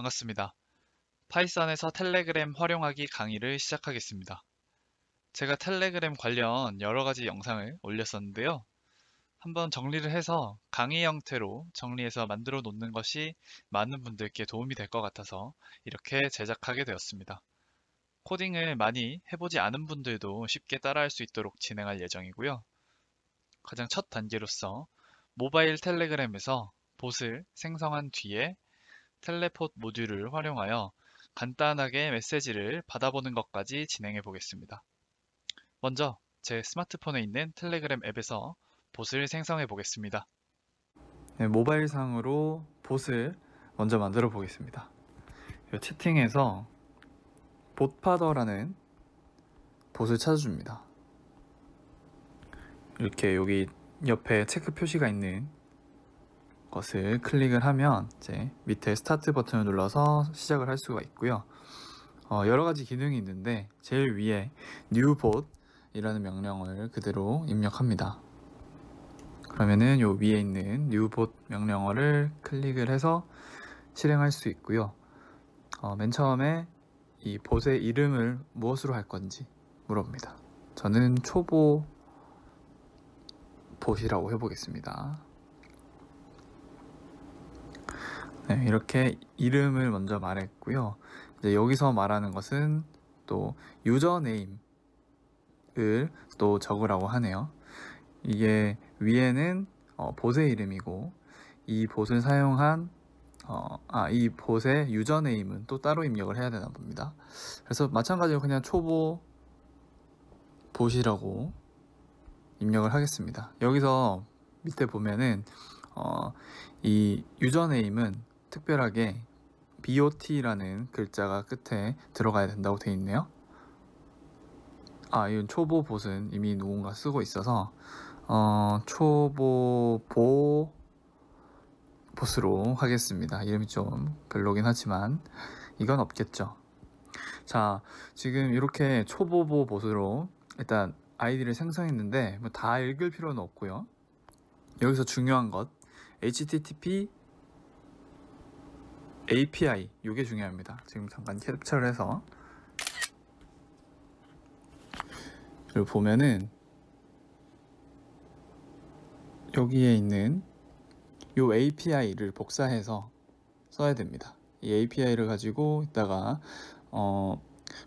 반갑습니다. 파이썬에서 텔레그램 활용하기 강의를 시작하겠습니다. 제가 텔레그램 관련 여러가지 영상을 올렸었는데요. 한번 정리를 해서 강의 형태로 정리해서 만들어 놓는 것이 많은 분들께 도움이 될 것 같아서 이렇게 제작하게 되었습니다. 코딩을 많이 해보지 않은 분들도 쉽게 따라할 수 있도록 진행할 예정이고요. 가장 첫 단계로서 모바일 텔레그램에서 봇을 생성한 뒤에 텔레포트 모듈을 활용하여 간단하게 메시지를 받아보는 것까지 진행해 보겠습니다. 먼저 제 스마트폰에 있는 텔레그램 앱에서 봇을 생성해 보겠습니다. 네, 모바일상으로 봇을 먼저 만들어 보겠습니다. 채팅에서 봇파더라는 봇을 찾아줍니다. 이렇게 여기 옆에 체크 표시가 있는 것을 클릭을 하면 이제 밑에 스타트 버튼을 눌러서 시작을 할 수가 있고요. 어, 여러 가지 기능이 있는데 제일 위에 new bot 이라는 명령을 그대로 입력합니다. 그러면은 요 위에 있는 new bot 명령어를 클릭을 해서 실행할 수 있고요. 어, 맨 처음에 이 bot의 이름을 무엇으로 할 건지 물어봅니다. 저는 초보 bot이라고 해보겠습니다. 네, 이렇게 이름을 먼저 말했고요. 이제 여기서 말하는 것은 또 유저네임을 또 적으라고 하네요. 이게 위에는 어, 봇의 이름이고 이 봇을 사용한 어, 아, 이 봇의 유저네임은 또 따로 입력을 해야 되나 봅니다. 그래서 마찬가지로 그냥 초보 보시라고 입력을 하겠습니다. 여기서 밑에 보면은 어, 이 유저네임은 특별하게 BOT라는 글자가 끝에 들어가야 된다고 되어 있네요. 아, 이건 초보 봇은 이미 누군가 쓰고 있어서 어, 초보 보 봇으로 하겠습니다. 이름이 좀 별로긴 하지만 이건 없겠죠. 자, 지금 이렇게 초보보 봇으로 일단 아이디를 생성했는데 뭐다 읽을 필요는 없고요. 여기서 중요한 것 http API 이게 중요합니다. 지금 잠깐 캡처를 해서 여기 보면은 여기에 있는 이 API를 복사해서 써야 됩니다. 이 API를 가지고 이따가 어,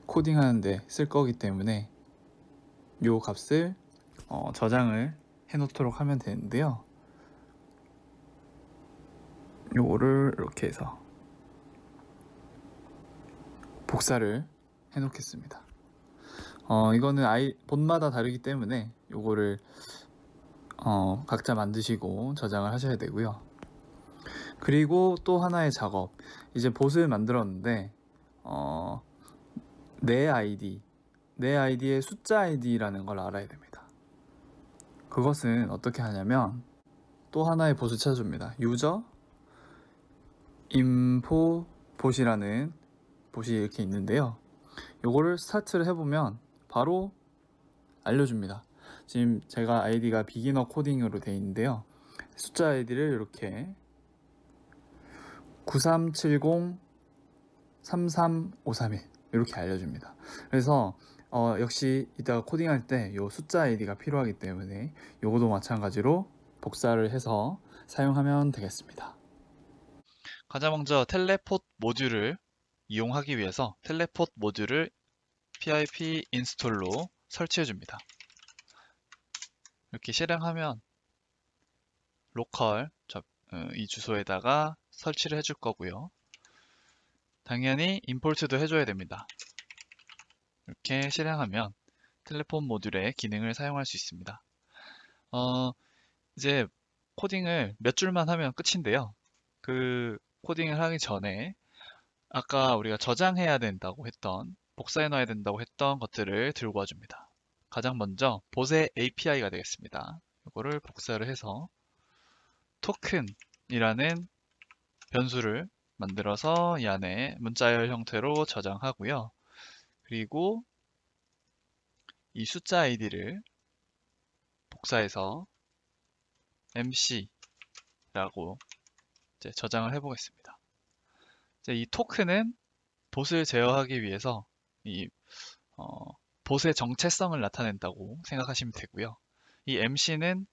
코딩하는데 쓸 거기 때문에 이 값을 어, 저장을 해 놓도록 하면 되는데요. 요거를 이렇게 해서 복사를 해 놓겠습니다 어 이거는 아이 본마다 다르기 때문에 요거를 어 각자 만드시고 저장을 하셔야 되고요 그리고 또 하나의 작업 이제 봇을 만들었는데 어, 내 아이디 내 아이디의 숫자 아이디라는 걸 알아야 됩니다 그것은 어떻게 하냐면 또 하나의 봇을 찾아줍니다 유저 인포 봇이라는 보시 이렇게 있는데요 요거를 스타트를 해보면 바로 알려줍니다 지금 제가 아이디가 비기너 코딩으로 되어 있는데요 숫자 아이디를 이렇게 937033531 이렇게 알려줍니다 그래서 어, 역시 이따가 코딩할 때 이 숫자 아이디가 필요하기 때문에 요거도 마찬가지로 복사를 해서 사용하면 되겠습니다 가장 먼저 텔레포트 모듈을 이용하기 위해서 텔레포 모듈을 pip 인스톨로 설치해 줍니다. 이렇게 실행하면 로컬 어, 이 주소에다가 설치를 해 줄 거고요. 당연히 임포트도 해줘야 됩니다. 이렇게 실행하면 텔레폰 모듈의 기능을 사용할 수 있습니다. 어, 이제 코딩을 몇 줄만 하면 끝인데요. 그 코딩을 하기 전에 아까 우리가 저장해야 된다고 했던 복사해 놔야 된다고 했던 것들을 들고 와 줍니다 가장 먼저 보세 API가 되겠습니다 이거를 복사를 해서 토큰이라는 변수를 만들어서 이 안에 문자열 형태로 저장하고요 그리고 이 숫자 i d 를 복사해서 mc라고 저장을 해보겠습니다 이토크는 보스를 제어하기 위해서 이 어, 보스의 정체성을 나타낸다고 생각하시면 되고요. 이 MC는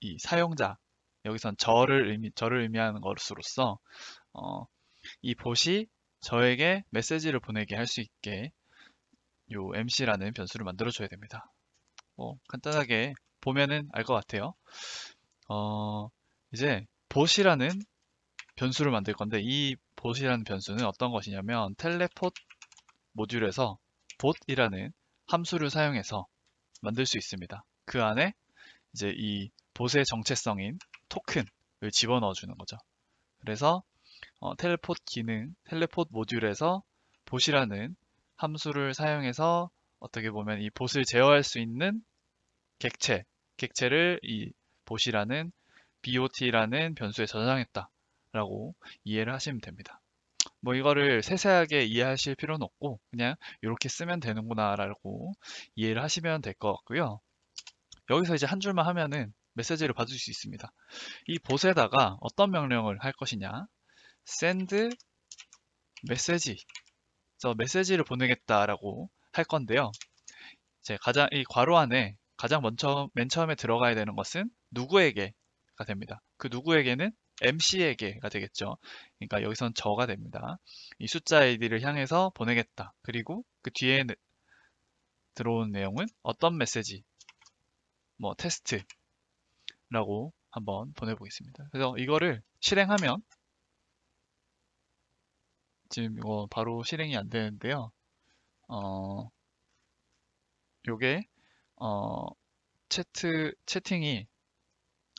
이 사용자 여기선 저를 의미 저를 의미하는 것으로서 어, 이 보시 저에게 메시지를 보내게 할 수 있게 요 MC라는 변수를 만들어 줘야 됩니다. 뭐 간단하게 보면은 알 것 같아요. 어, 이제 보시라는 변수를 만들 건데 이 bot이라는 변수는 어떤 것이냐면 텔레포트 모듈에서 bot이라는 함수를 사용해서 만들 수 있습니다. 그 안에 이제 이 bot의 정체성인 토큰을 집어넣어 주는 거죠. 그래서 어, 텔레포트 기능, 텔레포트 모듈에서 bot이라는 함수를 사용해서 어떻게 보면 이 bot을 제어할 수 있는 객체, 객체를 이 bot이라는 bot라는 변수에 저장했다. 라고 이해를 하시면 됩니다. 뭐 이거를 세세하게 이해하실 필요는 없고 그냥 이렇게 쓰면 되는구나 라고 이해를 하시면 될 것 같고요. 여기서 이제 한 줄만 하면은 메시지를 받을 수 있습니다. 이 보스에다가 어떤 명령을 할 것이냐 send message 그 메시지를 보내겠다라고 할 건데요. 이제 가장 이 괄호 안에 가장 먼저 맨 처음에 들어가야 되는 것은 누구에게가 됩니다. 그 누구에게는 MC에게가 되겠죠. 그러니까 여기선 저가 됩니다. 이 숫자 i d 를 향해서 보내겠다. 그리고 그 뒤에 들어온 내용은 어떤 메시지, 뭐 테스트라고 한번 보내보겠습니다. 그래서 이거를 실행하면 지금 이거 바로 실행이 안 되는데요. 어, 요게 어, 채트, 채팅이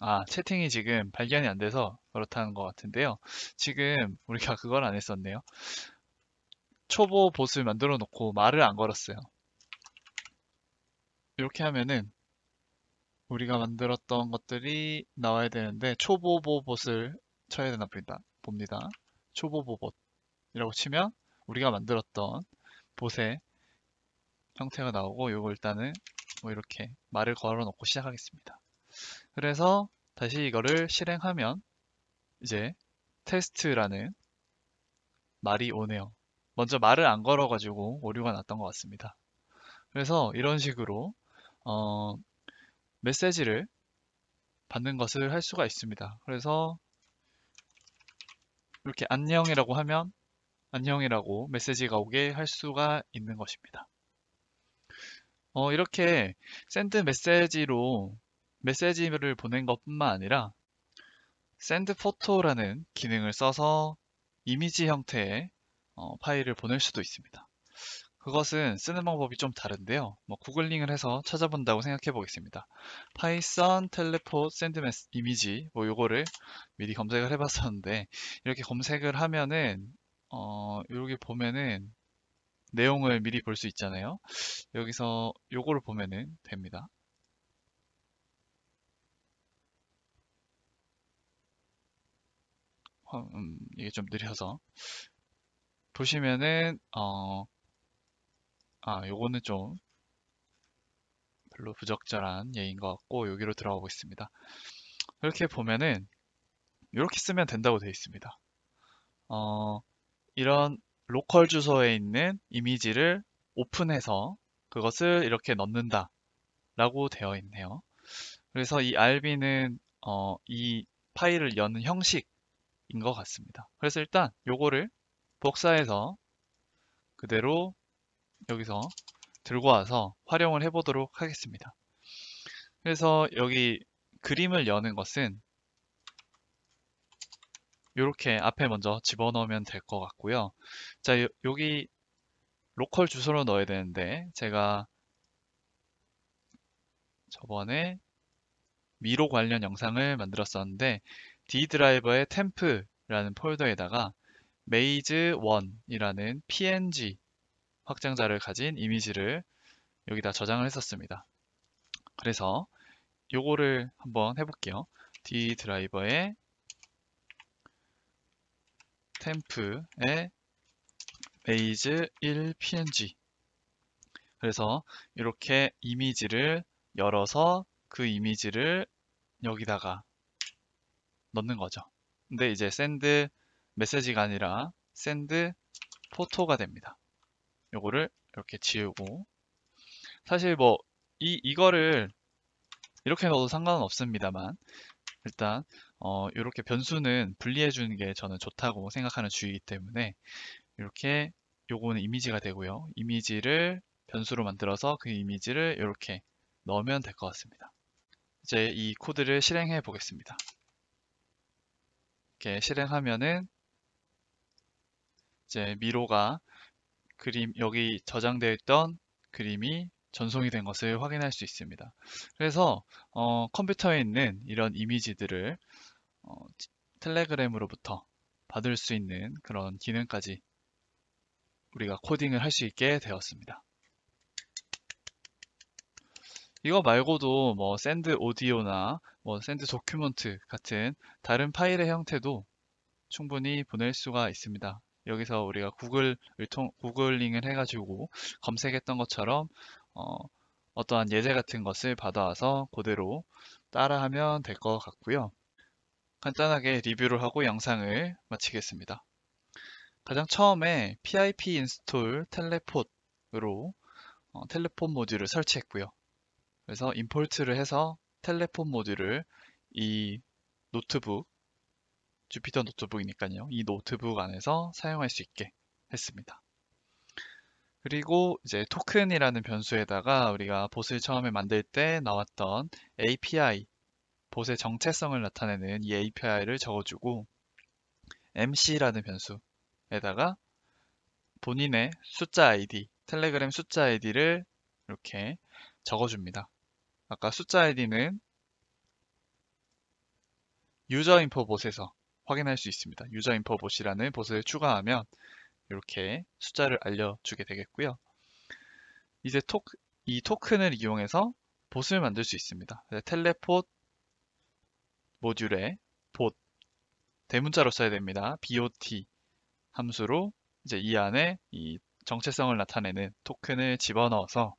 아, 채팅이 지금 발견이 안 돼서 그렇다는 것 같은데요. 지금 우리가 그걸 안 했었네요. 초보 보스 만들어 놓고 말을 안 걸었어요. 이렇게 하면은 우리가 만들었던 것들이 나와야 되는데 초보 보봇을 쳐야 되나 봅니다. 봅니다. 초보 보봇이라고 치면 우리가 만들었던 보세 형태가 나오고 요거 일단은 뭐 이렇게 말을 걸어 놓고 시작하겠습니다. 그래서 다시 이거를 실행하면 이제 테스트라는 말이 오네요. 먼저 말을 안 걸어가지고 오류가 났던 것 같습니다. 그래서 이런 식으로 어, 메시지를 받는 것을 할 수가 있습니다. 그래서 이렇게 안녕이라고 하면 안녕이라고 메시지가 오게 할 수가 있는 것입니다. 어, 이렇게 샌드 메시지로 메시지를 보낸 것뿐만 아니라 샌드 포토라는 기능을 써서 이미지 형태의 어, 파일을 보낼 수도 있습니다. 그것은 쓰는 방법이 좀 다른데요. 뭐 구글링을 해서 찾아본다고 생각해 보겠습니다. 파이썬 텔레포 샌드메스 이미지 뭐 요거를 미리 검색을 해 봤었는데 이렇게 검색을 하면은 어 여기 보면은 내용을 미리 볼 수 있잖아요. 여기서 요거를 보면은 됩니다. 어, 음, 이게 좀 느려서 보시면은 어, 아 요거는 좀 별로 부적절한 예인 것 같고 여기로 들어가 보겠습니다 이렇게 보면은 이렇게 쓰면 된다고 되어 있습니다 어, 이런 로컬 주소에 있는 이미지를 오픈해서 그것을 이렇게 넣는다 라고 되어 있네요 그래서 이 rb는 어, 이 파일을 여는 형식 인것 같습니다. 그래서 일단 요거를 복사해서 그대로 여기서 들고 와서 활용을 해보도록 하겠습니다. 그래서 여기 그림을 여는 것은 이렇게 앞에 먼저 집어넣으면 될 것 같고요. 자, 요, 여기 로컬 주소로 넣어야 되는데 제가 저번에 미로 관련 영상을 만들었었는데 D 드라이버의 temp라는 폴더에다가 maze1이라는 png 확장자를 가진 이미지를 여기다 저장을 했었습니다. 그래서 요거를 한번 해볼게요. D 드라이버의 temp의 maze1 png 그래서 이렇게 이미지를 열어서 그 이미지를 여기다가 넣는 거죠. 근데 이제 샌드 메시지가 아니라 샌드 포토가 됩니다. 요거를 이렇게 지우고 사실 뭐 이, 이거를 이렇게 넣어도 상관은 없습니다만 일단 어, 이렇게 변수는 분리해 주는 게 저는 좋다고 생각하는 주의이기 때문에 이렇게 요거는 이미지가 되고요 이미지를 변수로 만들어서 그 이미지를 이렇게 넣으면 될 것 같습니다 이제 이 코드를 실행해 보겠습니다 이렇게 실행하면은 이제 미로가 그림 여기 저장되어 있던 그림이 전송이 된 것을 확인할 수 있습니다. 그래서 어, 컴퓨터에 있는 이런 이미지들을 어, 텔레그램으로부터 받을 수 있는 그런 기능까지 우리가 코딩을 할 수 있게 되었습니다. 이거 말고도 뭐 샌드 오디오나 뭐 샌드 도큐먼트 같은 다른 파일의 형태도 충분히 보낼 수가 있습니다. 여기서 우리가 구글을 통, 구글링을 해가지고 검색했던 것처럼 어, 어떠한 예제 같은 것을 받아와서 그대로 따라하면 될 것 같고요. 간단하게 리뷰를 하고 영상을 마치겠습니다. 가장 처음에 pip 인스톨 텔레폰으로 어, 텔레폰 모듈을 설치했고요. 그래서 임폴트를 해서 텔레폰 모듈을 이 노트북, 주피터 노트북이니까요. 이 노트북 안에서 사용할 수 있게 했습니다. 그리고 이제 토큰이라는 변수에다가 우리가 봇을 처음에 만들 때 나왔던 API, 봇의 정체성을 나타내는 이 API를 적어주고 MC라는 변수에다가 본인의 숫자 ID, 텔레그램 숫자 ID를 이렇게 적어줍니다. 아까 숫자 id는 유저 인포봇에서 확인할 수 있습니다. 유저 인포봇이라는 보스를 추가하면 이렇게 숫자를 알려주게 되겠고요. 이제 토크, 이 토큰을 이용해서 봇을 만들 수 있습니다. 텔레포 모듈에 봇 대문자로 써야 됩니다. bot 함수로 이제 이 안에 이 정체성을 나타내는 토큰을 집어넣어서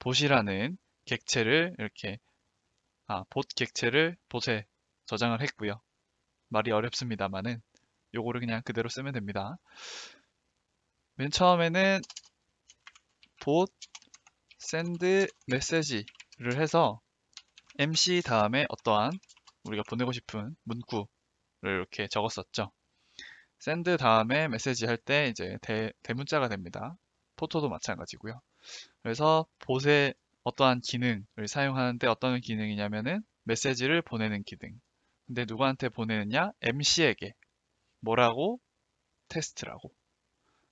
봇이라는 객체를 이렇게 아, 봇 객체를 봇에 저장을 했고요. 말이 어렵습니다만은 요거를 그냥 그대로 쓰면 됩니다. 맨 처음에는 bot send 를 해서 mc 다음에 어떠한 우리가 보내고 싶은 문구를 이렇게 적었었죠. 샌드 다음에 메시지 할 때 이제 대, 대문자가 됩니다. 포토도 마찬가지고요. 그래서 bot의 어떠한 기능을 사용하는데 어떤 기능이냐면은 메시지를 보내는 기능. 근데 누구한테 보내느냐? MC에게. 뭐라고? 테스트라고.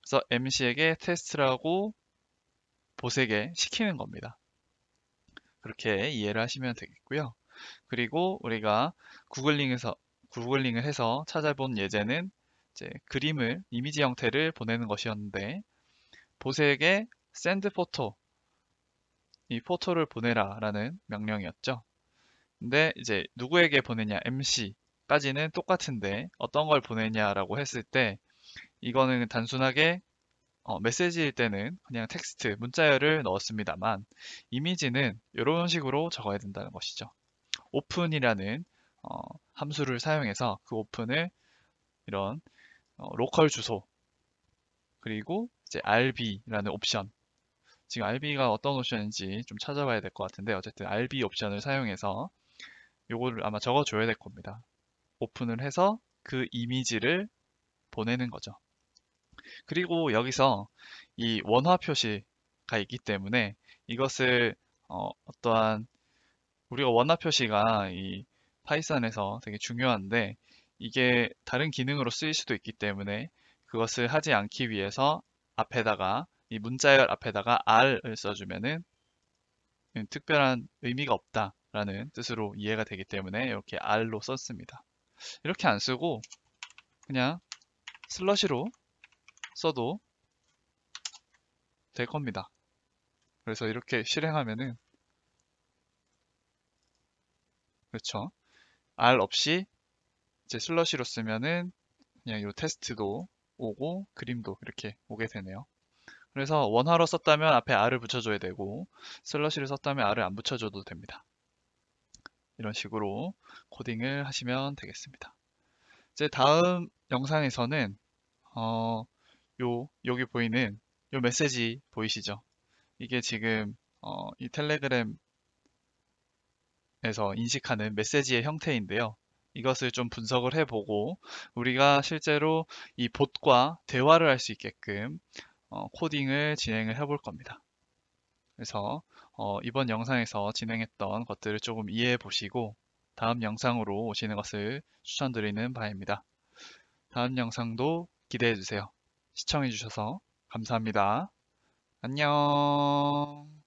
그래서 MC에게 테스트라고 보세게 시키는 겁니다. 그렇게 이해를 하시면 되겠고요. 그리고 우리가 구글링에서 구글링을 해서 찾아본 예제는 이제 그림을 이미지 형태를 보내는 것이었는데 보세에 샌드 포토 이 포토를 보내라라는 명령이었죠. 근데 이제 누구에게 보내냐 MC까지는 똑같은데 어떤 걸 보내냐라고 했을 때 이거는 단순하게 어, 메시지일 때는 그냥 텍스트, 문자열을 넣었습니다만 이미지는 이런 식으로 적어야 된다는 것이죠. 오픈이라는 어, 함수를 사용해서 그 오픈을 이런 어, 로컬 주소 그리고 이제 rb라는 옵션 지금 RB가 어떤 옵션인지 좀 찾아봐야 될 것 같은데 어쨌든 RB 옵션을 사용해서 요거를 아마 적어줘야 될 겁니다. 오픈을 해서 그 이미지를 보내는 거죠. 그리고 여기서 이 원화 표시가 있기 때문에 이것을 어, 떠한 우리가 원화 표시가 이 파이썬에서 되게 중요한데 이게 다른 기능으로 쓰일 수도 있기 때문에 그것을 하지 않기 위해서 앞에다가 이 문자열 앞에다가 R을 써주면은 음, 특별한 의미가 없다라는 뜻으로 이해가 되기 때문에 이렇게 R로 썼습니다. 이렇게 안 쓰고 그냥 슬러시로 써도 될 겁니다. 그래서 이렇게 실행하면은 그렇죠. R 없이 이제 슬러시로 쓰면은 그냥 이 테스트도 오고 그림도 이렇게 오게 되네요. 그래서 원화로 썼다면 앞에 r을 붙여줘야 되고 슬러시를 썼다면 r을 안 붙여줘도 됩니다. 이런 식으로 코딩을 하시면 되겠습니다. 이제 다음 영상에서는 어, 요 여기 보이는 요 메시지 보이시죠? 이게 지금 어, 이 텔레그램에서 인식하는 메시지의 형태인데요. 이것을 좀 분석을 해보고 우리가 실제로 이 봇과 대화를 할 수 있게끔 어, 코딩을 진행을 해볼 겁니다. 그래서 어, 이번 영상에서 진행했던 것들을 조금 이해해 보시고 다음 영상으로 오시는 것을 추천드리는 바입니다. 다음 영상도 기대해 주세요. 시청해 주셔서 감사합니다. 안녕